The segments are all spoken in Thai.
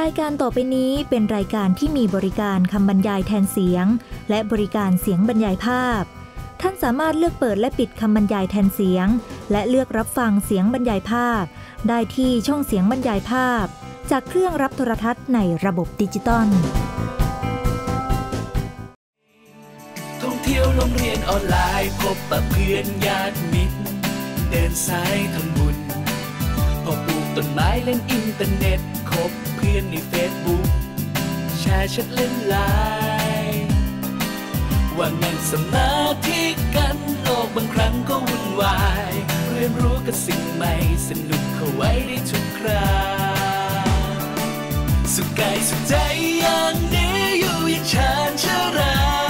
รายการต่อไปนี้เป็นรายการที่มีบริการคำบรรยายแทนเสียงและบริการเสียงบรรยายภาพ ท่านสามารถเลือกเปิดและปิดคำบรรยายแทนเสียง และเลือกรับฟังเสียงบรรยายภาพ ได้ที่ช่องเสียงบรรยายภาพ จากเครื่องรับโทรทัศน์ในระบบดิจิตอลท่องเที่ยวโรงเรียนออนไลน์ พบปะเพื่อนญาติมิตร เดินสายทำบุญต้นไม้เล่นอินเทอร์เน็ต คบเพื่อนในเฟซบุ๊กแชร์แชทเล่นไลน์ว่างันสมาธิกันโลก บางครั้งก็วุ่นวายเรียนรู้กับสิ่งใหม่ สนุกเข้าไว้ได้ทุกคราสุขกายสุขใจอย่างนี้อยู่อย่างชานชรา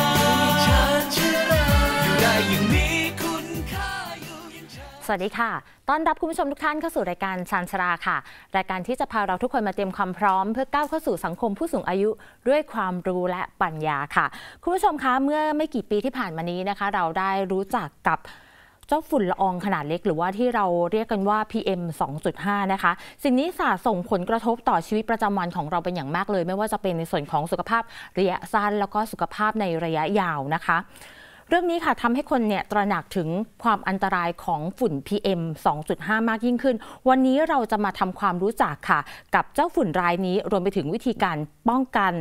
สวัสดีค่ะ ต้อนรับคุณผู้ชมทุกท่านเข้าสู่รายการชานชราค่ะ รายการที่จะพาเราทุกคนมาเตรียมความพร้อม เพื่อก้าวเข้าสู่สังคมผู้สูงอายุด้วยความรู้และปัญญาค่ะ คุณผู้ชมคะ เมื่อไม่กี่ปีที่ผ่านมานี้นะคะ เราได้รู้จักกับเจ้าฝุ่นละอองขนาดเล็ก หรือว่าที่เราเรียกกันว่า PM 2.5นะคะ สิ่งนี้สะส่งผลกระทบต่อชีวิตประจำวันของเราเป็นอย่างมากเลย ไม่ว่าจะเป็นในส่วนของสุขภาพระยะสั้น แล้วก็สุขภาพในระยะยาวนะคะเรื่องนี้ค่ะทำให้คนเนี่ยตระหนักถึงความอันตรายของฝุ่น PM 2.5 มากยิ่งขึ้น วันนี้เราจะมาทำความรู้จักค่ะ กับเจ้าฝุ่นรายนี้รวมไปถึงวิธีการป้องกัน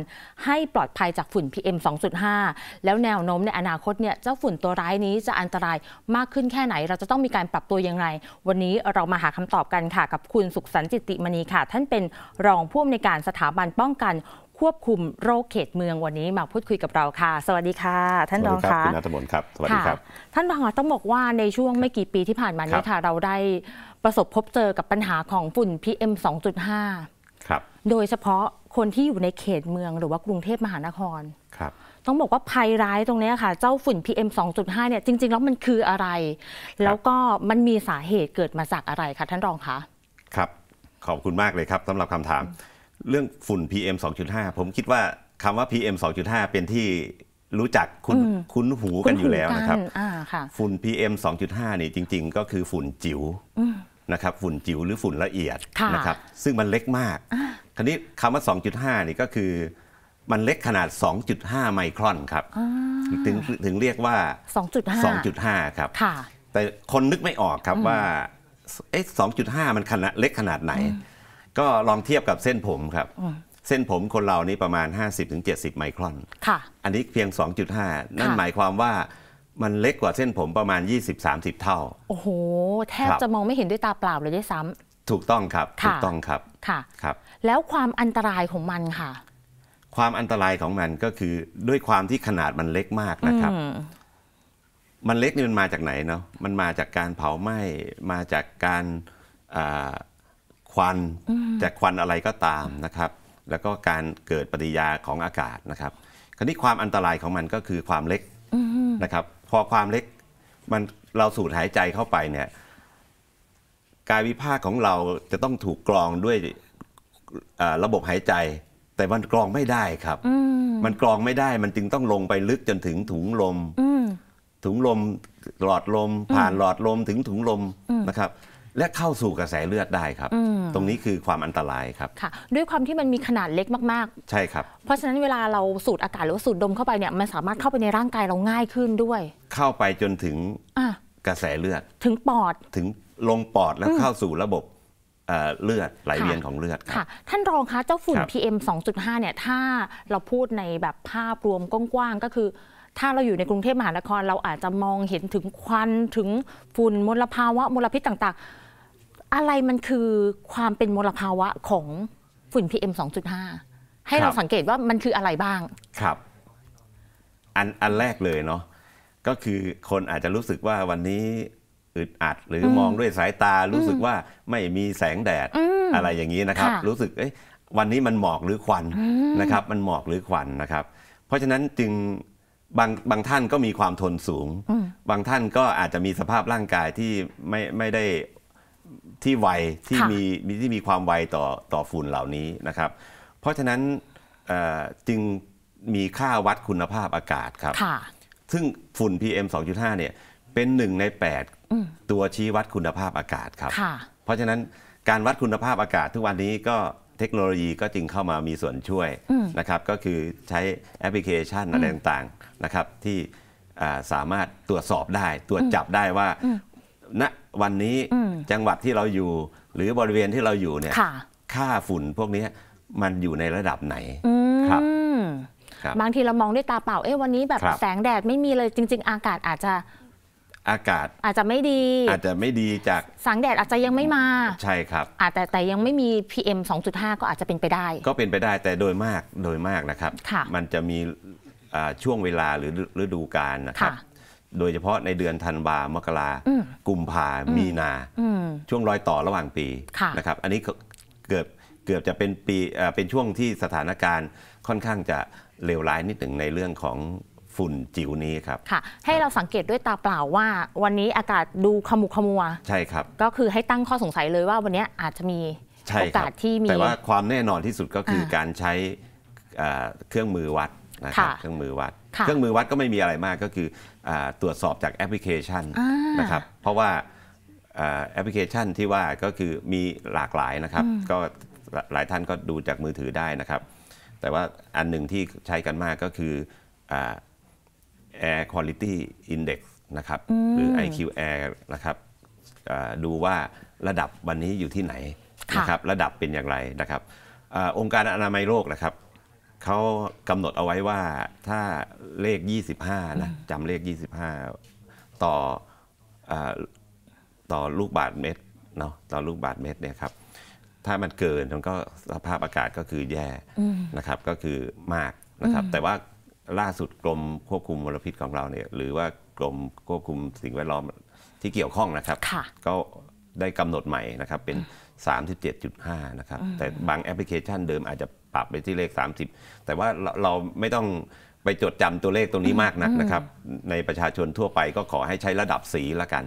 ให้ปลอดภัยจากฝุ่น PM 2.5 แล้วแนวโน้มในอนาคตเนี่ยเจ้าฝุ่นตัวร้ายนี้จะอันตรายมากขึ้นแค่ไหน เราจะต้องมีการปรับตัวยังไงวันนี้เรามาหาคำตอบกันค่ะ กับคุณสุขสันต์จิติมณีค่ะ ท่านเป็นรองผู้อำนวยการสถาบันป้องกันควบคุมโรคเขตเมืองวันนี้มาพูดคุยกับเราค่ะ สวัสดีค่ะ ท่านรองค่ะคุณนัทมนครับสวัสดีครับท่านรองต้องบอกว่าในช่วงไม่กี่ปีที่ผ่านมานี้ค่ะเราได้ประสบพบเจอกับปัญหาของฝุ่น PM 2.5ครับโดยเฉพาะคนที่อยู่ในเขตเมืองหรือว่ากรุงเทพมหานครครับต้องบอกว่าภัยร้ายตรงนี้ค่ะ เจ้าฝุ่น PM 2.5เนี่ยจริง ๆ แล้วมันคืออะไร แล้วก็มันมีสาเหตุเกิดมาจากอะไรคะท่านรองคะครับ ขอบคุณมากเลยครับสำหรับคำถามมเรื่องฝุ่น PM 2.5 ผมคิดว่าคำว่า PM 2.5 เป็นที่รู้จักคุ้นคุ้นหูกันอยู่แล้วนะครับฝุ่น PM 2.5 นี่จริงๆ ก็คือฝุ่นจิ๋วนะครับฝุ่นจิ๋วหรือฝุ่นละเอียดนะครับซึ่งมันเล็กมากคราวนี้คำว่า 2.5 นี่ก็คือ มันเล็กขนาด 2.5 ไมครอนครับถึงถึงเรียกว่า 2.5 ครับแต่คนนึกไม่ออกครับว่า 2.5 มันขนาดเล็กขนาดไหนก็ลองเทียบกับเส้นผมครับ เส้นผมคนเรานี่ประมาณ 50-70ไมครอน ค่ะ อันนี้เพียง 2.5 นั่นหมายความว่ามันเล็กกว่าเส้นผมประมาณ 20-30 เท่า โอ้โหแทบจะมองไม่เห็นด้วยตาเปล่าเลยด้วยซ้ำถูกต้องครับ ถูกต้องครับ ค่ะครับ แล้วความอันตรายของมันค่ะ ความอันตรายของมันก็คือ ด้วยความที่ขนาดมันเล็กมากนะครับ มันเล็กนี่มันมาจากไหนเนาะมันมาจากการเผาไหม้มาจากการควันจากควันอะไรก็ตามนะครับ แล้วก็การเกิดปฏิยาของอากาศนะครับ คราวนี้ความอันตรายของมันก็คือความเล็กนะครับ พอความเล็กมันเราสูดหายใจเข้าไปเนี่ย กายวิภาคของเราจะต้องถูกกรองด้วยระบบหายใจ แต่มันกรองไม่ได้ครับ มันกรองไม่ได้มันจึงต้องลงไปลึกจนถึงถุงลมถุงลมหลอดลมผ่านหลอดลมถึงถุงลมนะครับและเข้าสู่กระแสเลือดได้ครับ ตรงนี้คือความอันตรายครับค่ะด้วยความที่มันมีขนาดเล็กมากๆ ใช่ครับ เพราะฉะนั้นเวลาเราสูดอากาศหรือว่าสูดดมเข้าไปเนี่ย มันสามารถเข้าไปในร่างกายเราง่ายขึ้นด้วย เข้าไปจนถึงกระแสเลือด ถึงปอด ถึงลงปอดแล้วเข้าสู่ระบบเลือดไหลเวียนของเลือดค่ะ ท่านรองคะ เจ้าฝุ่น PM 2.5เนี่ย ถ้าเราพูดในแบบภาพรวมกว้างๆก็คือ ถ้าเราอยู่ในกรุงเทพมหานคร เราอาจจะมองเห็นถึงควัน ถึงฝุ่นมลภาวะ มลพิษต่างๆอะไรมันคือความเป็นมลภาวะของฝุ่น PM 2.5 ให้เราสังเกตว่ามันคืออะไรบ้าง ครับ อันอันแรกเลยเนาะก็คือคนอาจจะรู้สึกว่าวันนี้อึดอัดหรือมองด้วยสายตารู้สึกว่าไม่มีแสงแดดอะไรอย่างนี้นะครับ รู้สึกวันนี้มันหมอกหรือควันนะครับ มันหมอกหรือควันนะครับ เพราะฉะนั้นจึงบางบางท่านก็มีความทนสูง บางท่านก็อาจจะมีสภาพร่างกายที่ไม่ไม่ได้ที่ไวที่มีที่มีความไวต่อต่อฝุ่นเหล่านี้นะครับ เพราะฉะนั้นจึงมีค่าวัดคุณภาพอากาศครับซึ่งฝุ่น PM 2.5เนี่ยเป็นหนึ่งใน 8 ตัวชี้วัดคุณภาพอากาศครับเพราะฉะนั้นการวัดคุณภาพอากาศทุกวันนี้ก็เทคโนโลยีก็จึงเข้ามามีส่วนช่วยนะครับก็คือใช้แอปพลิเคชันอะไรต่างๆนะครับที่สามารถตรวจสอบได้ ตรวจจับได้ว่าณวันนี้จังหวัดที่เราอยู่หรือบริเวณที่เราอยู่เนี่ยค่าฝุ่นพวกนี้มันอยู่ในระดับไหนครับ บางทีเรามองด้วยตาเปล่า เอ๊ะวันนี้แบบแสงแดดไม่มีเลยจริง ๆ อากาศอาจจะ อากาศอาจจะไม่ดี อาจจะไม่ดีจากสังแดดอาจจะยังไม่มา ใช่ครับ อาจแต่แต่ยังไม่มี PM 2.5 ก็อาจจะเป็นไปได้ ก็เป็นไปได้แต่โดยมากโดยมากนะครับ มันจะมีช่วงเวลาหรือฤดูกาลนะครับโดยเฉพาะในเดือนธันวามกรากุมภามีนา ช่วงรอยต่อระหว่างปีนะครับ อันนี้เกือบเกือบจะเป็นปีเป็นช่วงที่สถานการณ์ค่อนข้างจะเลวร้ายนิดหนึ่งในเรื่องของฝุ่นจิ๋วนี้ครับ ค่ะ ให้เราสังเกตด้วยตาเปล่าว่าวันนี้อากาศดูขมุขมัว ใช่ครับ ก็คือให้ตั้งข้อสงสัยเลยว่าวันนี้อาจจะมีโอกาสที่มีแต่ว่าความแน่นอนที่สุดก็คือการใช้เครื่องมือวัดนะครับ เครื่องมือวัด เครื่องมือวัดก็ไม่มีอะไรมากก็คือตรวจสอบจากแอปพลิเคชันนะครับ เพราะว่าแอปพลิเคชันที่ว่าก็คือมีหลากหลายนะครับก็หลายท่านก็ดูจากมือถือได้นะครับ แต่ว่าอันหนึ่งที่ใช้กันมากก็คือ Air Quality Index นะครับ หรือ IQ Air นะครับ ดูว่าระดับวันนี้อยู่ที่ไหน นะครับ ระดับเป็นอย่างไรนะครับอองค์การอนามัยโลกนะครับเขากำหนดเอาไว้ว่าถ้าเลข 25นะจำเลข 25 ต่ออต่อลูกบาทเมตรเนาะต่อลูกบาทเมตรเนี่ยครับถ้ามันเกินมันก็สภาพอากาศก็คือแย่นะครับก็คือมากนะครับแต่ว่าล่าสุดกรมควบคุมมลพิษของเราเนี่ยหรือว่ากรมควบคุมสิ่งแวดล้อมที่เกี่ยวข้องนะครับ ก็ได้กำหนดใหม่นะครับเป็น 37.5 นะครับ แต่บางแอปพลิเคชันเดิมอาจจะปรับไปที่เลข 30 แต่ว่าเราไม่ต้องไปจดจำตัวเลขตรงนี้มากนักนะครับ ในประชาชนทั่วไปก็ขอให้ใช้ระดับสีละกัน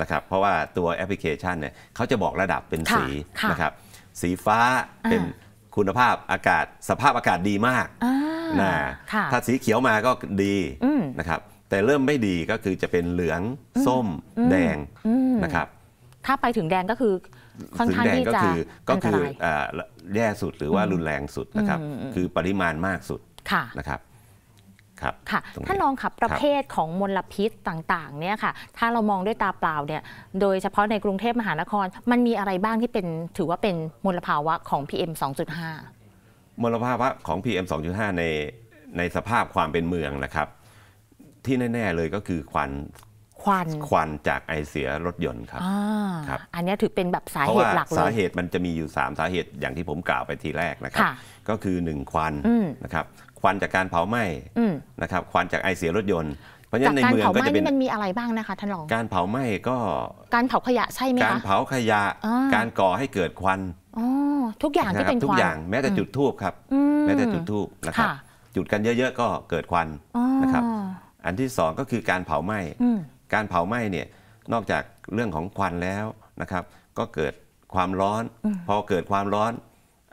นะครับเพราะว่าตัวแอปพลิเคชันเนี่ยเขาจะบอกระดับเป็นสีนะครับสีฟ้าเป็นคุณภาพอากาศสภาพอากาศดีมากนะถ้าสีเขียวมาก็ดีนะครับแต่เริ่มไม่ดีก็คือจะเป็นเหลืองส้ม แดงนะครับถ้าไปถึงแดงก็คือค่อนข้างที่จะก็คือแย่สุดหรือว่ารุนแรงสุดนะครับ คือปริมาณมากสุดนะครับครับค่ะท่านรองครับประเภทของมลพิษต่างๆเนี่ยค่ะ ถ้าเรามองด้วยตาเปล่าเนี่ย โดยเฉพาะในกรุงเทพมหานคร มันมีอะไรบ้างที่เป็นถือว่าเป็นมลภาวะของ PM 2.5 มลภาวะของ PM 2.5 ในในสภาพความเป็นเมืองนะครับ ที่แน่ๆเลยก็คือควันควันควันจากไอเสียรถยนต์ครับครับอันนี้ถือเป็นแบบสาเหตุหลักเลย สาเหตุมันจะมีอยู่ 3 สาเหตุอย่างที่ผมกล่าวไปทีแรกนะครับก็คือ 1 ควันนะครับ ควันจากการเผาไหม้นะครับ ควันจากไอเสียรถยนต์ เพราะฉะนั้นในเมืองก็จะเป็นมันมีอะไรบ้างนะคะท่านรอง การเผาไหม้ก็ การเผาขยะใช่ไหมคะ การเผาขยะ การก่อให้เกิดควันทุกอย่างที่เป็นควันทุกอย่างแม้แต่จุดทูบครับ แม้แต่จุดทูบนะครับจุดกันเยอะ ๆก็เกิดควันนะครับอันที่สองก็คือการเผาไหม้การเผาไหม้เนี่ยนอกจากเรื่องของควันแล้วนะครับ ก็เกิดความร้อนพอเกิดความร้อน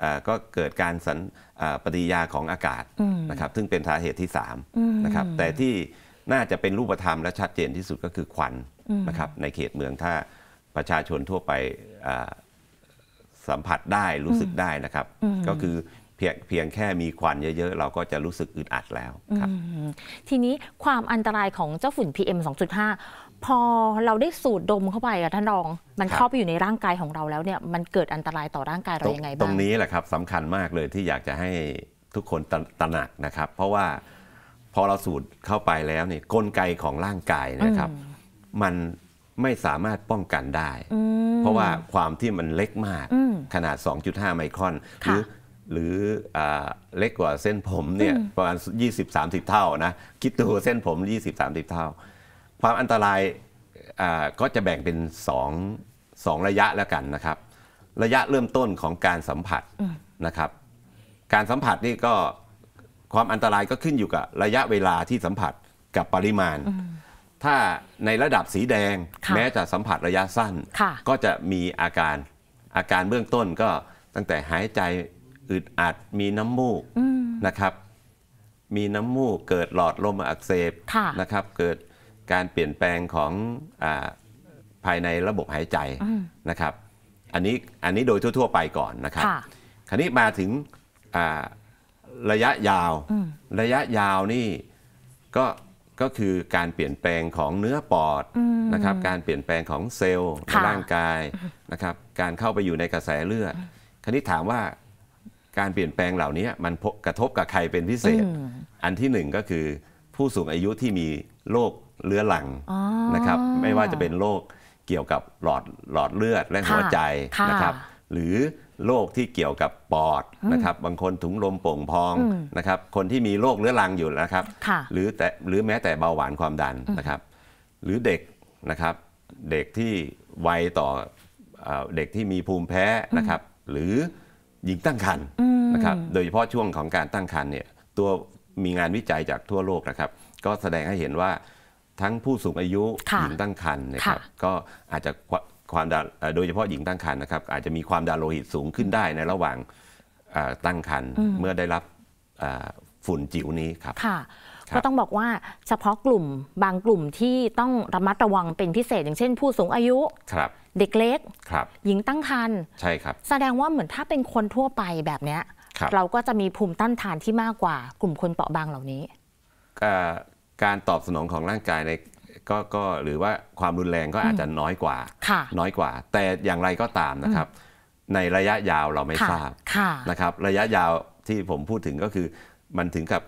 อก็เกิดการสันปฏิยาของอากาศนะครับ ซึ่งเป็นสาเหตุที่3นะครับแต่ที่น่าจะเป็นรูปธรรมและชัดเจนที่สุดก็คือควันนะครับ ในเขตเมืองถ้าประชาชนทั่วไปสัมผัสได้รู้สึกได้นะครับ ก็คือเพียงเพียงแค่มีควันเยอะๆ เราก็จะรู้สึกอึดอัดแล้วครับ ทีนี้ความอันตรายของเจ้าฝุ่น PM 2.5 พอเราได้สูดดมเข้าไปอะท่านรองมันเข้าไปอยู่ในร่างกายของเราแล้วเนี่ยมันเกิดอันตรายต่อร่างกายเราอย่างไงบ้าง ตรงนี้แหละครับสำคัญมากเลยที่อยากจะให้ทุกคนตระหนักนะครับ เพราะว่าพอเราสูดเข้าไปแล้วเนี่ยกลไกของร่างกายนะครับ มันไม่สามารถป้องกันได้ เพราะว่าความที่มันเล็กมากขนาด 2.5 ไมครอนหรือหรืออเล็กกว่าเส้นผมเนี่ยประมาณ20-30 เท่านะคิดดูเส้นผม20-30 เท่า ความอันตรายก็จะแบ่งเป็น2 2ระยะแล้วกันนะครับ ระยะเริ่มต้นของการสัมผัสนะครับ การสัมผัส นี่ก็ความอันตรายก็ขึ้นอยู่กับระยะเวลาที่สัมผัสกับปริมาณ ถ้าในระดับสีแดงแม้จะสัมผัสระยะสั้นก็จะมีอาการอาการเบื้องต้นก็ตั้งแต่หายใจอึดอัดมีน้ำมูกนะครับ มีน้ำมูกเกิดหลอดลมอักเสบนะครับ เกิดการเปลี่ยนแปลงของอภายในระบบหายใจนะครับอันนี้อันนี้โดยทั่วๆ ไปก่อนนะครับ คราวนี้มาถึงระยะยาว ระยะยาวนี่ก็ก็คือการเปลี่ยนแปลงของเนื้อปอดนะครับการเปลี่ยนแปลงของเซลล์ในร่างกายนะครับการเข้าไปอยู่ในกระแสเลือดคราวนี้ถามว่าการเปลี่ยนแปลงเหล่านี้มันกระทบกับใครเป็นพิเศษ อันที่หนึ่งก็คือผู้สูงอายุที่มีโรคเลื้อลังนะครับ ไม่ว่าจะเป็นโรคเกี่ยวกับหลอดหลอดเลือดและหัวใจนะครับ หรือโรคที่เกี่ยวกับปอดนะครับ บางคนถุงลมโป่งพองนะครับ คนที่มีโรคเรื้อรังอยู่นะครับ หรือแต่หรือแม้แต่เบาหวานความดันนะครับ หรือเด็กนะครับเด็กที่วัยต่อเด็กที่มีภูมิแพ้นะครับ หรือหญิงตั้งครรภ์นะครับโดยเฉพาะช่วงของการตั้งครรภ์เนี่ยตัวมีงานวิจัยจากทั่วโลกนะครับ ก็แสดงให้เห็นว่าทั้งผู้สูงอายุหญิงตั้งครรภ์นะครับก็อาจจะความโดยเฉพาะหญิงตั้งครรภ์นะครับอาจจะมีความดันโลหิตสูงขึ้นได้ ในระหว่างตั้งครรภ์เมื่อได้รับฝุ่นจิ๋วนี้ครับค่ะก็ต้องบอกว่าเฉพาะกลุ่มบางกลุ่มที่ต้องระมัดระวังเป็นพิเศษอย่างเช่นผู้สูงอายุเด็กเล็กหญิงตั้งครรภ์ใช่ครับแสดงว่าเหมือนถ้าเป็นคนทั่วไปแบบเนี้ยรเราก็จะมีภูมิต้านทานที่มากกว่ากลุ่มคนเปราะบางเหล่านี้ การตอบสนองของร่างกายในกก็หรือว่าความรุนแรงก็อาจจะน้อยกว่าน้อยกว่า แต่อย่างไรก็ตามนะครับ ในระยะยาวเราไม่ทราบนะครับ ระยะยาวที่ผมพูดถึงก็คือมันถึงกับ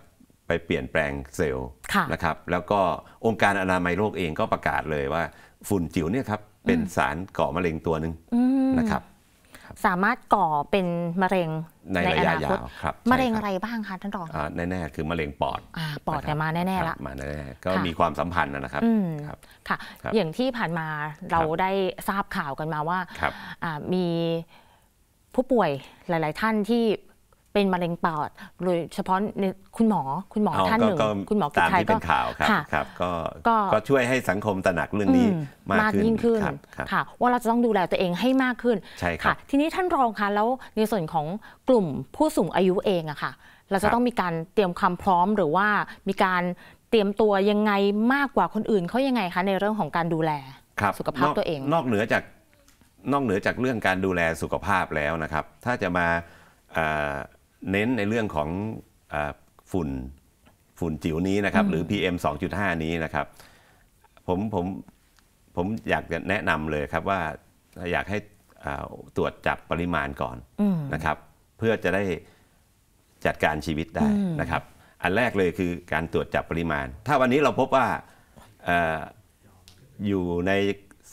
ไปเปลี่ยนแปลงเซลล์นะครับ แล้วก็องค์การอนามัยโลกเองก็ประกาศเลยว่าฝุ่นจิ๋วเนี่ยครับเป็นสารก่อมะเร็งตัวหนึ่งนะครับ สามารถก่อเป็นมะเร็งในระยะยาวครับมะเร็งอะไรบ้างคะ ท่านรองแน่ ๆ คือมะเร็งปอดปอดแต่มาแน่ ๆ ละมาแน่ ๆ ก็มีความสัมพันธ์นะครับค่ะ อย่างที่ผ่านมาเราได้ทราบข่าวกันมาว่ามีผู้ป่วยหลาย ๆ ท่านที่เป็นมะเร็งปอดโดยเฉพาะคุณหมอคุณหมอท่านหนึ่งคุณหมอกตามที่เป็นข่าวครับก็ก็ช่วยให้สังคมตระหนักเรื่องนี้มากยิ่งขึ้นค่ะว่าเราจะต้องดูแลตัวเองให้มากขึ้นใช่ค่ะ ทีนี้ท่านรองคะแล้วในส่วนของกลุ่มผู้สูงอายุเองอะค่ะเราจะต้องมีการเตรียมความพร้อม หรือว่ามีการเตรียมตัวยังไงมากกว่าคนอื่นเขายังไงคะในเรื่องของการดูแลสุขภาพตัวเอง นอกเหนือจากนอกเหนือจากเรื่องการดูแลสุขภาพแล้วนะครับ ถ้าจะมาเน้นในเรื่องของอฝุ่นฝุ่นจิ๋วนี้นะครับหรือ PM 2.5 นี้นะครับ ผมผมผมอยากจะแนะนำเลยครับว่าอยากให้ตรวจจับปริมาณก่อนนะครับ เพื่อจะได้จัดการชีวิตได้นะครับ อันแรกเลยคือการตรวจจับปริมาณ ถ้าวันนี้เราพบว่าออยู่ใน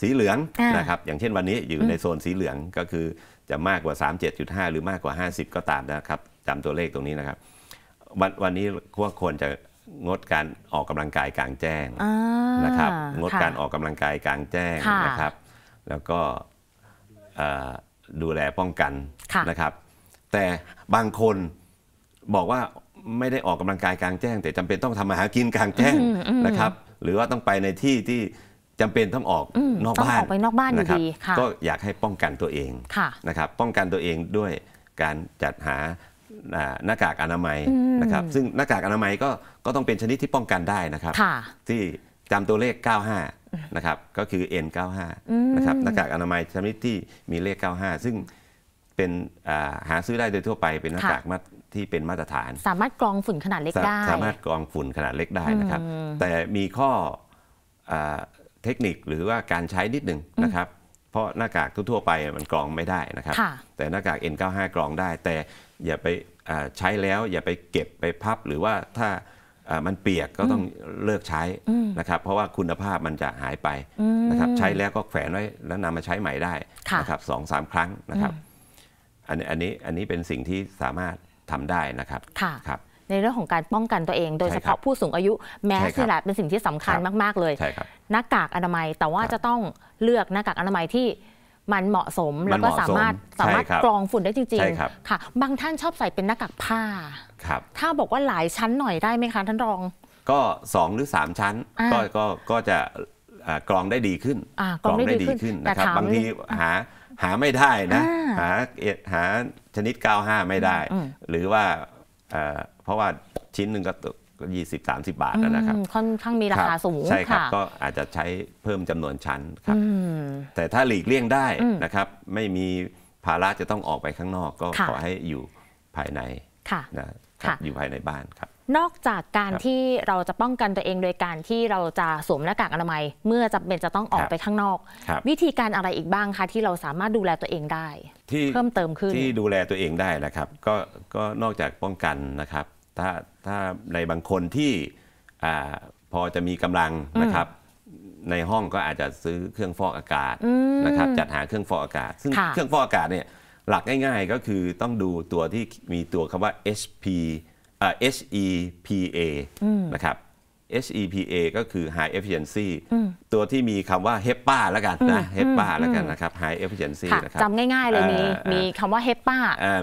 สีเหลืองนะครับ อย่างเช่นวันนี้อยู่ในโซนสีเหลืองก็คือจะมากกว่า 37.5 หรือมากกว่า 50 ก็ตามนะครับจำตัวเลขตรงนี้นะครับวันวันนี้ก็ควรจะงดการออกกำลังกายกลางแจ้งนะครับ งดการออกกำลังกายกลางแจ้งนะครับ แล้วก็ดูแลป้องกันะนะครับ แต่บางคนบอกว่าไม่ได้ออกกำลังกายกลางแจ้ง แต่จำเป็นต้องทำมาหากินกลางแจ้งนะครับ หรือว่าต้องไปในที่ที่จำเป็นต้องออกนอกบ้านออกไปนอกบ้านนะครับก็อยากให้ป้องกันตัวเองนะครับป้องกันตัวเองด้วยการจัดหาหน้ากากอนามัยนะครับซึ่งหน้ากากอนามัยก็ก็ต้องเป็นชนิดที่ป้องกันได้นะครับที่จำตัวเลข 95 นะครับก็คือ N95 นะครับหน้ากากอนามัยชนิดที่มีเลข 95 ซึ่งเป็นหาซื้อได้โดยทั่วไปเป็นหน้ากากมาที่เป็นมาตรฐาน สามารถกรองฝุ่นขนาดเล็กได้สามารถกรองฝุ่นขนาดเล็กได้นะครับ แต่มีข้อเทคนิคหรือว่าการใช้นิดหนึ่งนะครับเพราะหน้ากากทั่วไปมันกรองไม่ได้นะครับแต่หน้ากาก N95 กรองได้แต่อย่าไปใช้แล้วอย่าไปเก็บไปพับ หรือว่าถ้ามันเปียกก็ต้องเลิกใช้นะครับ เพราะว่าคุณภาพมันจะหายไปนะครับใช้แล้วก็แขวนไว้แล้วนำมาใช้ใหม่ได้นะครับสองสามครั้งนะครับอันนี้อันนี้อันนี้เป็นสิ่งที่สามารถทำได้นะครับค่ะครับในเรื่องของการป้องกันตัวเองโดยเฉพาะผู้สูงอายุ แมสนีแหละเป็นสิ่งที่สำคัญมากๆเลยหน้ากากอนามัยแต่ว่าจะต้องเลือกหน้ากากอนามัยที่มันเหมาะสม แล้วก็สามารถสามารถกรองฝุ่นได้จริงๆค่ะบางท่านชอบใส่เป็นหน้ากากผ้าครับถ้าบอกว่าหลายชั้นหน่อยได้ไหมคะ ท่านรอง ก็ 2 หรือ 3 ชั้นก็ก็ก็จะกรองได้ดีขึ้นกรองได้ดีขึ้นนะครับบางทีหาหาไม่ได้นะหาหาชนิด 95 ไม่ได้ หรือว่าเพราะว่าชิ้นหนึ่งก็ก็ยี่สิบสามสิบาทแล้วนะครับค่อนข้างมีราคาสูงใช่ครับก็อาจจะใช้เพิ่มจำนวนชั้นครับแต่ถ้าหลีกเลี่ยงได้นะครับ ไม่มีภาระจะต้องออกไปข้างนอก ก็ขอให้อยู่ภายในนะครับอยู่ภายในบ้านครับ นอกจากการที่เราจะป้องกันตัวเองโดยการที่เราจะสวมหน้ากากอนามัยเมื่อจำเป็นจะต้องออกไปข้างนอก วิธีการอะไรอีกบ้างคะที่เราสามารถดูแลตัวเองได้เพิ่มเติมขึ้น ที่ดูแลตัวเองได้นะครับ ก็ก็นอกจากป้องกันนะครับถ้าถ้าในบางคนที่อพอจะมีกำลังนะครับ ในห้องก็อาจจะซื้อเครื่องฟอกอากาศนะครับจัดหาเครื่องฟอกอากาศซึ่งเครื่องฟอกอากาศเนี่ยหลักง่ายๆ ก็คือต้องดูตัวที่มีตัวคำว่า HP HEPA นะครับ HEPA ก็คือ High Efficiency ตัวที่มีคำว่า HEPA แล้วกันนะ HEPA แล้วกันนะครับ High Efficiency นะครับจำง่าย ๆ เลยมีมีคำว่า HEPA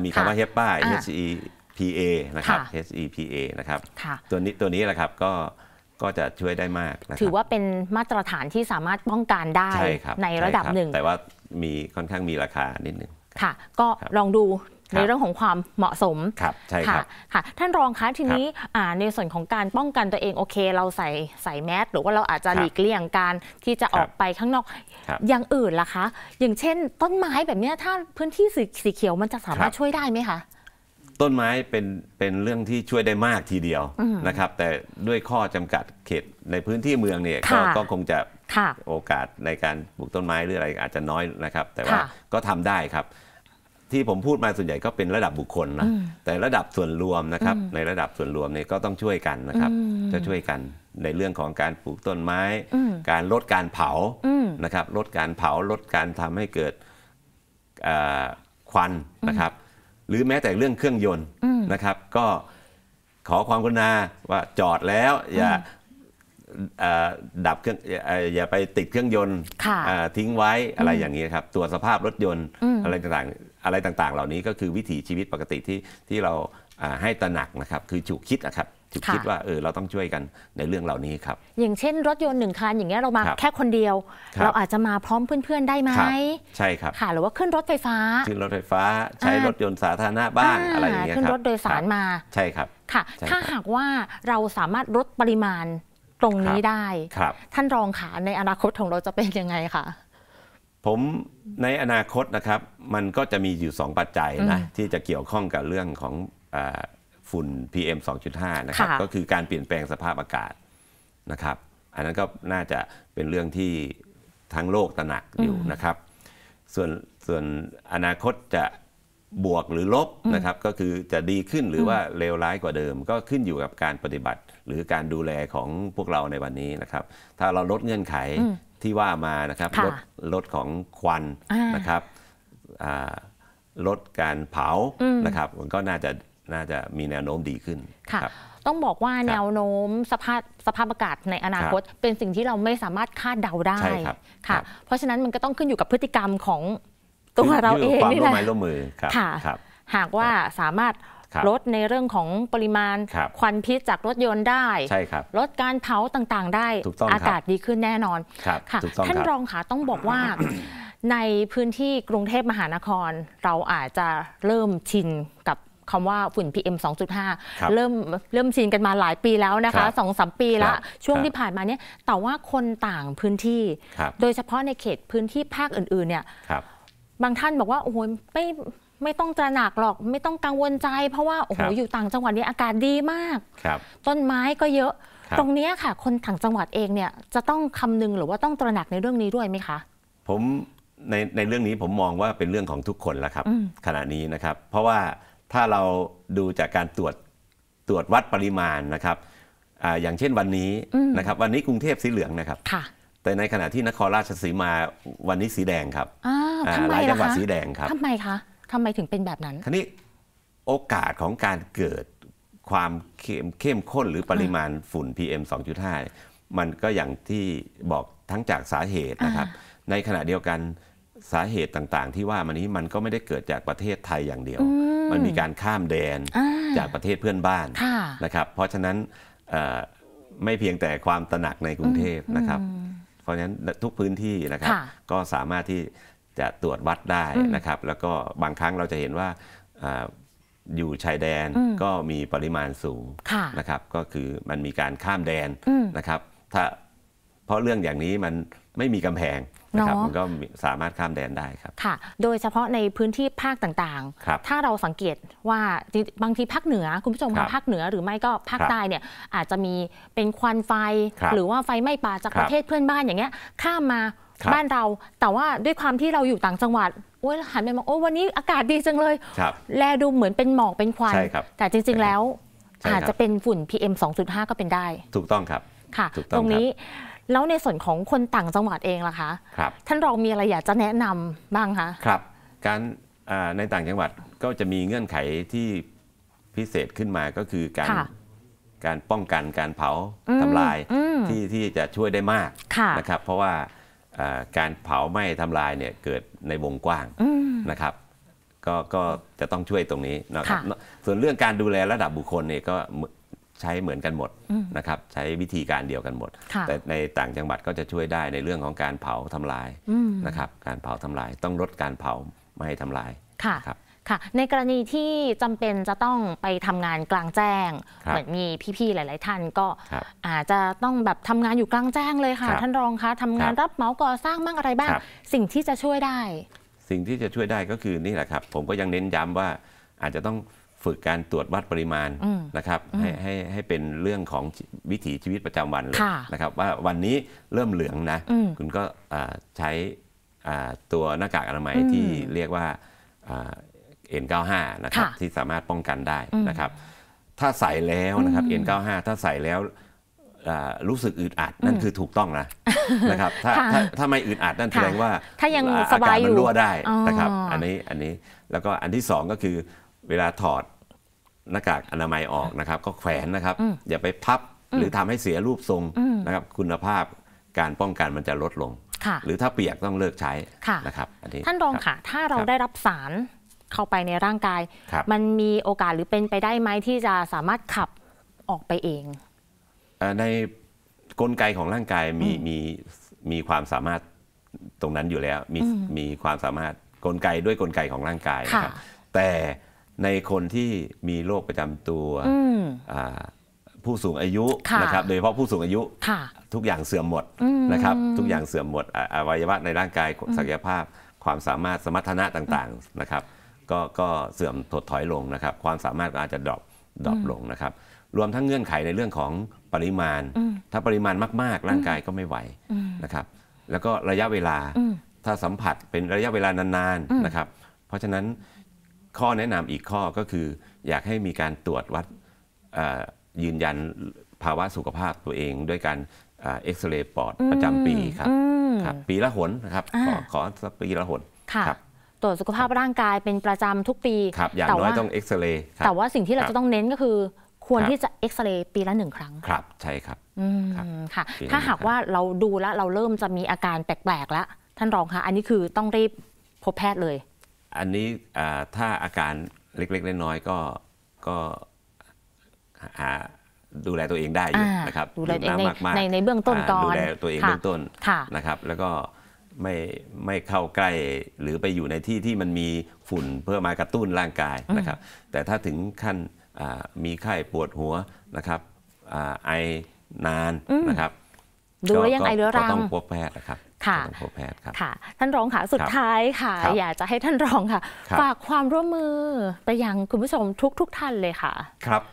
มีคำว่า HEPA h e PA นะครับ HEPA นะครับตัวนี้ตัวนี้แหละครับก็ก็จะช่วยได้มากถือว่าเป็นมาตรฐานที่สามารถป้องกันได้ในระดับหนึ่ง แต่ว่ามีค่อนข้างมีราคานิดนึงค่ะ ก็ลองดูในเรื่องของความเหมาะสม ครับ ใช่ครับ ค่ะ ท่านรองคะ ทีนี้ในส่วนของการป้องกันตัวเอง โอเคเราใส่ใส่แมสหรือว่าเราอาจจะหลีกเลี่ยงการที่จะออกไปข้างนอกอย่างอื่นล่ะคะ อย่างเช่นต้นไม้แบบนี้ถ้าพื้นที่สีเขียว มันจะสามารถช่วยได้ไหมคะต้นไม้เป็นเป็นเรื่องที่ช่วยได้มากทีเดียวนะครับ แต่ด้วยข้อจำกัดเขตในพื้นที่เมืองเนี่ยกก็คงจะโอกาสในการปลูกต้นไม้หรืออะไรอาจจะน้อยนะครับ แต่ว่าก็ทำได้ครับ ที่ผมพูดมาส่วนใหญ่ก็เป็นระดับบุคคลนะแต่ระดับส่วนรวมนะครับ ในระดับส่วนรวมเนี่ยก็ต้องช่วยกันนะครับ จะช่วยกันในเรื่องของการปลูกต้นไม้การลดการเผานะครับ ลดการเผาลดการทำให้เกิดควันนะครับรือแม้แต่เรื่องเครื่องยนต์นะครับ ก็ขอความกรุณาว่าจอดแล้วอย่าดับเครื่องอย่าไปติดเครื่องยนต์ทิ้งไว้อะไรอย่างนี้ครับตรวจสภาพรถยนต์ อะไรต่างๆอะไรต่างๆ เหล่านี้ก็คือวิถีชีวิตปกติที่ที่เราให้ตระหนักนะครับคือฉุกคิดนะครับคิดว่าเออเราต้องช่วยกันในเรื่องเหล่านี้ครับ อย่างเช่นรถยนต์หนึ่งคันอย่างเงี้ยเรามาคแค่คนเดียว เราอาจจะมาพร้อมเพื่อนๆได้ไหมใช่ครับค่ะ หรือว่าขึ้นรถไฟฟ้า ขึ้นรถไฟฟ้าใช้รถยนต์สาธารณะบ้าง อะไรอย่างเงี้ยครับขึ้นรถโดยสารมา ใช่ครับค่ะ ถ้าหากว่าเราสามารถลดปริมาณตรงนี้ได้ ท่านรองขา ในอนาคตของเราจะเป็นยังไงคะผมในอนาคตนะครับ มันก็จะมีอยู่ 2 ปัจจัยนะที่จะเกี่ยวข้องกับเรื่องของฝุ่น PM 2.5นะครับก็คือการเปลี่ยนแปลงสภาพอากาศนะครับ อันนั้นก็น่าจะเป็นเรื่องที่ทั้งโลกตระหนักอยู่นะครับส่วนส่วนอนาคตจะบวกหรือลบนะครับ ก็คือจะดีขึ้นหรือว่าเลวร้ายกว่าเดิมก็ขึ้นอยู่กับการปฏิบัติหรือการดูแลของพวกเราในวันนี้นะครับ ถ้าเราลดเงื่อนไขที่ว่ามานะครับ ลดลดของควันนะครับลดการเผานะครับมันก็น่าจะน่าจะมีแนวโน้มดีขึ้น ค่ะ ต้องบอกว่าแนวโน้มสภาพสภาพอากาศในอนาคตเป็นสิ่งที่เราไม่สามารถคาดเดาได้ค่ะ เพราะฉะนั้นมันก็ต้องขึ้นอยู่กับพฤติกรรมของ ตัวเราเองนี่แหละร่วมมือค่ะหากว่าสามารถลดในเรื่องของปริมาณ ควันพิษจากรถยนต์ได้ใช่ครับลดการเผาต่าง ๆ ได้อากาศดีขึ้นแน่นอนค่ะท่านรองค่ะต้องบอกว่าในพื้นที่กรุงเทพมหานคร เราอาจจะเริ่มชินกับคำว่าฝุ่น PM 2.5 เริ่มเริ่มชินกันมาหลายปีแล้วนะคะสองสามปีละช่วงที่ผ่านมาเนี่ยแต่ว่าคนต่างพื้นที่ โดยเฉพาะในเขตพื้นที่ภาคอื่นๆเนี่ยบางท่านบอกว่าโอ้โหไม่ไม่ต้องจะหนักหรอกไม่ต้องกังวลใจ เพราะว่าโอ้โหอยู่ต่างจังหวัดนี้อากาศดีมากต้นไม้ก็เยอะตรงนี้ค่ะ คนต่างจังหวัดเองเนี่ยจะต้องคำนึงหรือว่าต้องตระหนักในเรื่องนี้ด้วยไหมคะ ผมในในเรื่องนี้ผมมองว่าเป็นเรื่องของทุกคนแล้วครับขณะนี้นะครับ เพราะว่าถ้าเราดูจากการตรวจตรวจวัดปริมาณนะครับออย่างเช่นวันนี้นะครับ วันนี้กรุงเทพสีเหลืองนะครับ แต่ในขณะที่นครราชสีมาวันนี้สีแดงครับหลายจังหวัดสีแดงครับทำไมคะทำไมถึงเป็นแบบนั้นคันนี้โอกาสของการเกิดความเข้มเข้มข้นหรือปริมาณฝุ่น PM 2.5มันก็อย่างที่บอกทั้งจากสาเหตุนะครับ ในขณะเดียวกันสาเหตุต่างๆ ที่ว่ามันนี้มันก็ไม่ได้เกิดจากประเทศไทยอย่างเดียวมันมีการข้ามแดนจากประเทศเพื่อนบ้านนะครับ เพราะฉะนั้นไม่เพียงแต่ความตระหนักในกรุงเทพนะครับ เพราะฉะนั้นทุกพื้นที่นะครับก็สามารถที่จะตรวจวัดได้นะครับ แล้วก็บางครั้งเราจะเห็นว่าอยู่ชายแดนก็มีปริมาณสูงนะครับก็คือมันมีการข้ามแดนนะครับถ้าเพราะเรื่องอย่างนี้มันไม่มีกำแพงนะครับมันก็สามารถข้ามแดนได้ครับ ค่ะ โดยเฉพาะในพื้นที่ภาคต่างๆ ถ้าเราสังเกตว่าบางทีภาคเหนือคุณผู้ชมภาคเหนือหรือไม่ก็ภาคใต้เนี่ย อาจจะมีเป็นควันไฟ หรือว่าไฟไหม้ป่าจากประเทศเพื่อนบ้านอย่างเงี้ยข้ามมาบ้านเราแต่ว่าด้วยความที่เราอยู่ต่างจังหวัดโอ้ยหันไปมองโอ้วันนี้อากาศดีจังเลยแลดูเหมือนเป็นหมอกเป็นควัน แต่จริงๆ แล้วอาจจะเป็นฝุ่น PM 2.5ก็เป็นได้ ถูกต้องครับ ค่ะตรงนี้แล้วในส่วนของคนต่างจังหวัดเองล่ะคะครับท่านรองมีอะไรอยากจะแนะนำบ้างคะครับการในต่างจังหวัดก็จะมีเงื่อนไขที่พิเศษขึ้นมาก็คือการการป้องกันการเผาทำลายที่ที่จะช่วยได้มากนะครับเพราะว่าการเผาไหม้ทำลายเนี่ยเกิดในวงกว้างนะครับก็ก็จะต้องช่วยตรงนี้นะครับ ส่วนเรื่องการดูแลระดับบุคคลเนี่ยก็ใช้เหมือนกันหมดนะครับ ใช้วิธีการเดียวกันหมดแต่ในต่างจังหวัดก็จะช่วยได้ในเรื่องของการเผาทำลายนะครับการเผาทำลายต้องลดการเผาไม่ให้ทำลายค่ะครับค่ะ ในกรณีที่จำเป็นจะต้องไปทำงานกลางแจ้งเหมือนมีพี่ๆหลาย ๆ ท่านก็อาจจะต้องแบบทำงานอยู่กลางแจ้งเลยค่ะท่านรองคะทำงานรับเหมาก่อสร้างบ้างอะไรบ้าง สิ่งที่จะช่วยได้ สิ่งที่จะช่วยได้ก็คือนี่แหละครับ ผมก็ยังเน้นย้ำว่าอาจจะต้องฝึกการตรวจวัดปริมาณนะครับให้ให้ให้เป็นเรื่องของวิถีชีวิตประจำวันเลยนะครับว่าวันนี้เริ่มเหลืองนะ คุณก็ใช้ตัวหน้ากากอนามัยที่เรียกว่าเอ็นเก้าห้านะครับที่สามารถป้องกันได้นะครับถ้าใส่แล้วนะครับเอ็นเก้าห้าถ้าใส่แล้วรู้สึกอึดอัดนั่นคือถูกต้องนะนะครับถ้าถ้าไม่อึดอัดนั่นแสดงว่าถ้ายังสบายอยู่รั่วได้นะครับอันนี้อันนี้แล้วก็อันที่สองก็คือเวลาถอดหน้ากากอนามัยออกนะครับ ก็แขวนนะครับ อย่าไปพับหรือทำให้เสียรูปทรงนะครับ คุณภาพการป้องกันมันจะลดลง หรือถ้าเปียกต้องเลิกใช้นะครับอันนี้ท่านรองค่ะ ถ้าเราได้รับสารเข้าไปในร่างกาย มันมีโอกาสหรือเป็นไปได้ไหมที่จะสามารถขับออกไปเอง ในกลไกของร่างกายมีมีมีความสามารถตรงนั้นอยู่แล้ว มีมีความสามารถกลไกด้วยกลไกของร่างกายนะครับแต่ในคนที่มีโรคประจำตัวผู้สูงอายุนะครับโดยเฉพาะผู้สูงอายุทุกอย่างเสื่อมหมดนะครับ ทุกอย่างเสื่อมหมดอวัยวะในร่างกายศักยภาพ ความสามารถสมรรถนะต่างๆนะครับ ก็ก็เสื่อมถดถอยลงนะครับ ความสามารถอาจจะดรอปดรอปลงนะครับ รวมทั้งเงื่อนไขในเรื่องของปริมาณ ถ้าปริมาณมาก ๆ ร่างกายก็ไม่ไหวนะครับ แล้วก็ระยะเวลา ถ้าสัมผัสเป็นระยะเวลานานๆนะครับ เพราะฉะนั้นข้อแนะนำอีกข้อก็คือ อยากให้มีการตรวจวัดยืนยันภาวะสุขภาพตัวเอง ด้วยการเอ็กซเรย์ปอดประจำปีครับครับปีละหนนะครับ ขอขอสักปีละหนครับตรวจสุขภาพร่างกายเป็นประจำทุกปีครับอย่างน้อยต้องเอ็กซเรย์แต่ว่าสิ่งที่เราจะต้องเน้นก็คือควรที่จะเอ็กซเรย์ปีละหนึ่งครั้งครับใช่ครับค่ะถ้าหากว่าเราดูแล้วเราเริ่มจะมีอาการแปลกๆแล้วท่านรองคะอันนี้คือต้องรีบพบแพทย์เลยอันนี้ถ้าอาการเล็กๆน้อยๆก็ก็หาดูแลตัวเองได้อยู่นะครับดูแลตัวเองในในเบื้องต้นก่อนดูแลตัวเองเบื้องต้นนะครับ แล้วก็ไม่ไม่เข้าใกล้หรือไปอยู่ในที่ที่มันมีฝุ่นเพื่อมากระตุ้นร่างกายนะครับ แต่ถ้าถึงขั้นมีไข้ปวดหัวนะครับไอนานนะครับดูแลยังไอเรื้อรังก็ต้องพบแพทย์นะครับค่ะต้องพบแพทย์ครับค่ะท่านรองค่ะสุดท้ายค่ะ อยากจะให้ท่านรองค่ะฝากความร่วมมือไปยังคุณผู้ชมทุกทุกท่านเลยค่ะครับ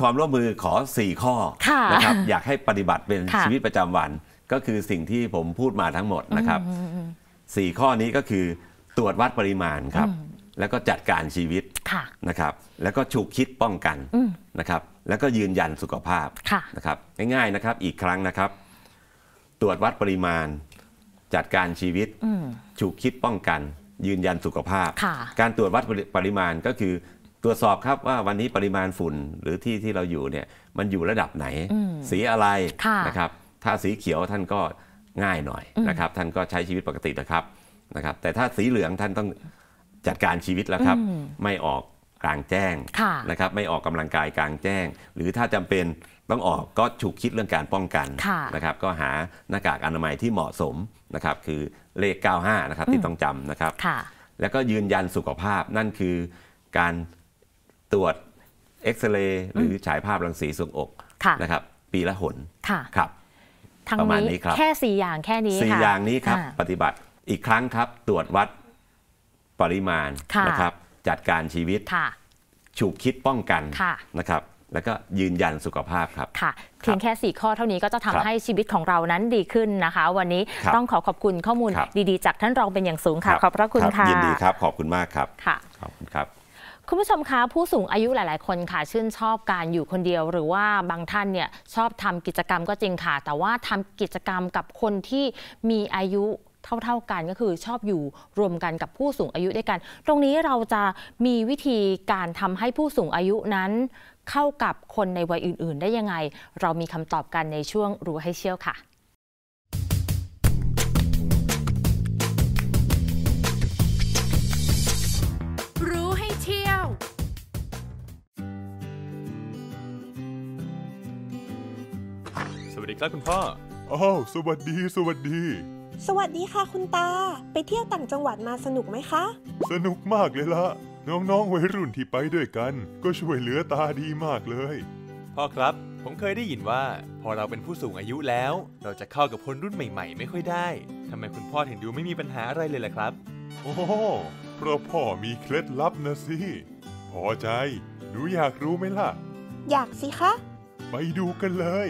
ความร่วมมือขอ 4 ข้อนะครับอยากให้ปฏิบัติเป็นชีวิตประจำวันก็คือสิ่งที่ผมพูดมาทั้งหมดนะครับสี่ข้อนี้ก็คือตรวจวัดปริมาณครับ แล้วก็จัดการชีวิตนะครับ แล้วก็ฉุกคิดป้องกันนะครับ แล้วก็ยืนยันสุขภาพนะครับ ง่ายๆนะครับ อีกครั้งนะครับตรวจวัดปริมาณจัดการชีวิตฉุกคิดป้องกัน ยืนยันสุขภาพ การตรวจวัดปริมาณก็คือตรวจสอบครับว่าวันนี้ปริมาณฝุ่น หรือที่ที่เราอยู่เนี่ยมันอยู่ระดับไหน สีอะไรนะครับถ้าสีเขียวท่านก็ง่ายหน่อยนะครับ ท่านก็ใช้ชีวิตปกตินะครับนะครับ แต่ถ้าสีเหลืองท่านต้องจัดการชีวิตแล้วครับ ไม่ออกกลางแจ้งนะครับ ไม่ออกกำลังกายกลางแจ้ง หรือถ้าจำเป็นต้องออกก็ฉุกคิดเรื่องการป้องกันะนะครับ ก็หาหน้ากากอนามัยที่เหมาะสมนะครับ คือเลข 95 นะครับที่ต้องจำนะครับแล้วก็ยืนยันสุขภาพนั่นคือการตรวจเอ็กซเรย์หรือฉายภาพรังสีสูวงอกนะครับ ปีละหนครับทางนี้นับแค่ 4 อย่างแค่นี้4อย่างนี้ครับปฏิบัติ อีกครั้งครับ ตรวจวัดปริมาณนะครับ จัดการชีวิตฉุกคิดป้องกันนะครับแล้วก็ยืนยันสุขภาพครับ ค่ะ เพียงแค่4ข้อเท่านี้ก็จะทำให้ชีวิตของเรานั้นดีขึ้นนะคะ วันนี้ต้องขอขอบคุณข้อมูล ดี ๆ จากท่านรองเป็นอย่างสูงค่ะ ขอบพระคุณค่ะยินดีครับขอบคุณมากครับค่ะขอบคุณครับ คุณผู้ชมคะผู้สูงอายุหลายๆ คนค่ะ ชื่นชอบการอยู่คนเดียว หรือว่าบางท่านเนี่ยชอบทำกิจกรรมก็จริงค่ะแต่ว่าทำกิจกรรมกับคนที่มีอายุเท่า ๆกันก็คือชอบอยู่รวมกันกับผู้สูงอายุด้วยกัน ตรงนี้เราจะมีวิธีการทำให้ผู้สูงอายุนั้นเข้ากับคนในวัยอื่น ๆ ได้ยังไง เรามีคำตอบกันในช่วงรู้ให้เชี่ยวค่ะ รู้ให้เชี่ยว สวัสดีครับคุณพ่อ อ้าว สวัสดี สวัสดี สวัสดีค่ะคุณตา ไปเที่ยวต่างจังหวัดมาสนุกไหมคะ สนุกมากเลยละน้องๆ วัยรุ่นที่ไปด้วยกัน ก็ช่วยเหลือตาดีมากเลย พ่อครับ ผมเคยได้ยินว่า พอเราเป็นผู้สูงอายุแล้ว เราจะเข้ากับคนรุ่นใหม่ๆ ไม่ค่อยได้ ทำไมคุณพ่อถึงดูไม่มีปัญหาอะไรเลยล่ะครับ โอ้เพราะพ่อมีเคล็ดลับนะสิ พอใจหนูอยากรู้ไหมล่ะ อยากสิคะ ไปดูกันเลย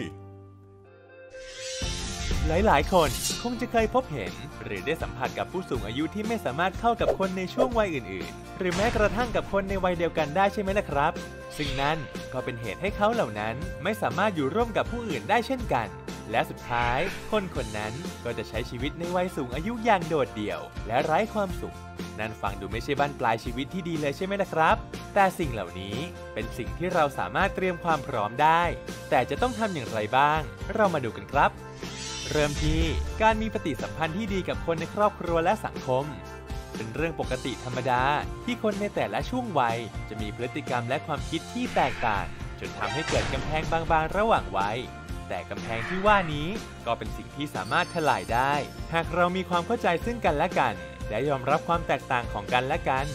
หลายๆ คนคงจะเคยพบเห็นหรือได้สัมผัสกับผู้สูงอายุที่ไม่สามารถเข้ากับคนในช่วงวัยอื่น ๆ หรือแม้กระทั่งกับคนในวัยเดียวกันได้ใช่ไหมล่ะครับ ซึ่งนั่นก็เป็นเหตุให้เขาเหล่านั้นไม่สามารถอยู่ร่วมกับผู้อื่นได้เช่นกัน และสุดท้าย คนคนนั้นก็จะใช้ชีวิตในวัยสูงอายุอย่างโดดเดี่ยวและไร้ความสุข นั่นฟังดูไม่ใช่บ้านปลายชีวิตที่ดีเลยใช่ไหมล่ะครับ แต่สิ่งเหล่านี้เป็นสิ่งที่เราสามารถเตรียมความพร้อมได้ แต่จะต้องทำอย่างไรบ้าง เรามาดูกันครับเริ่มที่การมีปฏิสัมพันธ์ที่ดีกับคนในครอบครัวและสังคม เป็นเรื่องปกติธรรมดา ที่คนในแต่ละช่วงวัย จะมีพฤติกรรมและความคิดที่แตกต่าง จนทำให้เกิดกำแพงบางๆระหว่างวัยแต่กำแพงที่ว่านี้ ก็เป็นสิ่งที่สามารถทลายได้ หากเรามีความเข้าใจซึ่งกันและกัน และยอมรับความแตกต่างของกันและกัน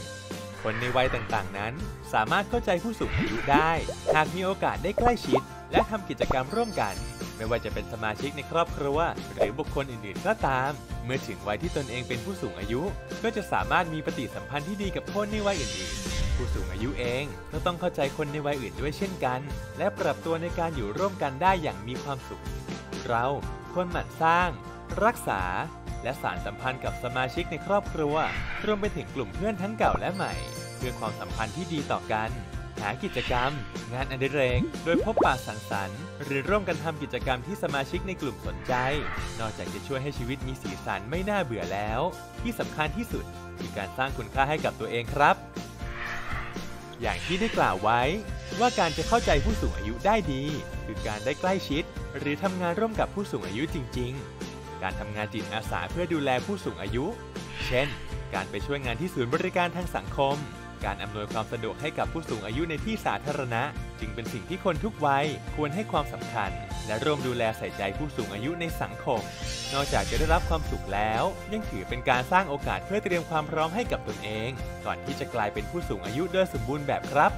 คนในวัยต่างๆ นั้น สามารถเข้าใจผู้สูงอายุได้ หากมีโอกาสได้ใกล้ชิด และทำกิจกรรมร่วมกันไม่ว่าจะเป็นสมาชิกในครอบครัวหรือบุคคลอื่นๆก็ตาม เมื่อถึงวัยที่ตนเองเป็นผู้สูงอายุ ก็จะสามารถมีปฏิสัมพันธ์ที่ดีกับคนในวัยอื่นๆ ผู้สูงอายุเองก็ต้องเข้าใจคนในวัยอื่นด้วยเช่นกัน และปรับตัวในการอยู่ร่วมกันได้อย่างมีความสุข เราควรหมั่นสร้าง รักษา และสารสัมพันธ์กับสมาชิกในครอบครัวรวมไปถึงกลุ่มเพื่อนทั้งเก่าและใหม่ เพื่อความสัมพันธ์ที่ดีต่อกันหากิจกรรม งานอดิเรกโดยพบปะสังสรรค์ หรือร่วมกันทำกิจกรรมที่สมาชิกในกลุ่มสนใจ นอกจากจะช่วยให้ชีวิตมีสีสันไม่น่าเบื่อแล้ว ที่สำคัญที่สุด คือการสร้างคุณค่าให้กับตัวเองครับ อย่างที่ได้กล่าวไว้ ว่าการจะเข้าใจผู้สูงอายุได้ดีคือการได้ใกล้ชิด หรือทำงานร่วมกับผู้สูงอายุจริง ๆ การทำงานจิตอาสาเพื่อดูแลผู้สูงอายุ เช่น การไปช่วยงานที่ศูนย์บริการทางสังคมการอำนวยความสะดวกให้กับผู้สูงอายุในที่สาธารณะ จึงเป็นสิ่งที่คนทุกวัยควรให้ความสำคัญ และร่วมดูแลใส่ใจผู้สูงอายุในสังคม นอกจากจะได้รับความสุขแล้วยังถือเป็นการสร้างโอกาสเพื่อเตรียมความพร้อมให้กับตนเองก่อนที่จะกลายเป็นผู้สูงอายุโดยสมบูรณ์แบบครับ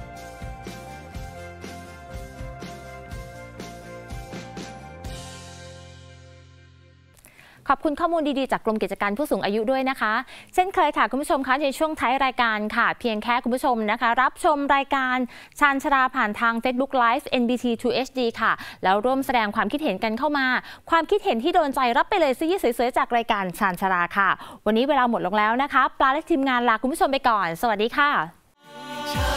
ขอบคุณข้อมูลดีๆจากกรมกิจการผู้สูงอายุด้วยนะคะ เช่นเคยค่ะคุณผู้ชมคะในช่วงท้ายรายการค่ะ เพียงแค่คุณผู้ชมนะคะ รับชมรายการชานชราผ่านทาง Facebook Live NBT 2 HD ค่ะ แล้วร่วมแสดงความคิดเห็นกันเข้ามา ความคิดเห็นที่โดนใจรับไปเลยซื้อสวยๆจากรายการชานชราค่ะ วันนี้เวลาหมดลงแล้วนะคะปลาและทีมงานลาคุณผู้ชมไปก่อน สวัสดีค่ะ